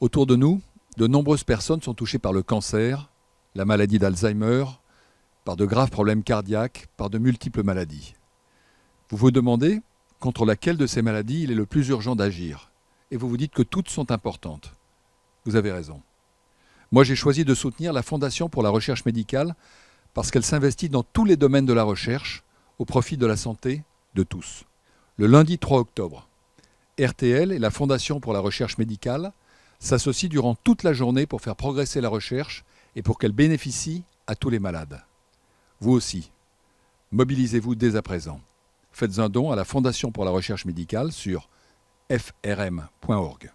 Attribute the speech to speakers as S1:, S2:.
S1: Autour de nous, de nombreuses personnes sont touchées par le cancer, la maladie d'Alzheimer, par de graves problèmes cardiaques, par de multiples maladies. Vous vous demandez contre laquelle de ces maladies il est le plus urgent d'agir, et vous vous dites que toutes sont importantes. Vous avez raison. Moi j'ai choisi de soutenir la Fondation pour la recherche médicale parce qu'elle s'investit dans tous les domaines de la recherche au profit de la santé de tous. Le lundi 3 octobre, RTL et la Fondation pour la recherche médicale s'associe durant toute la journée pour faire progresser la recherche et pour qu'elle bénéficie à tous les malades. Vous aussi, mobilisez-vous dès à présent. Faites un don à la Fondation pour la recherche médicale sur frm.org.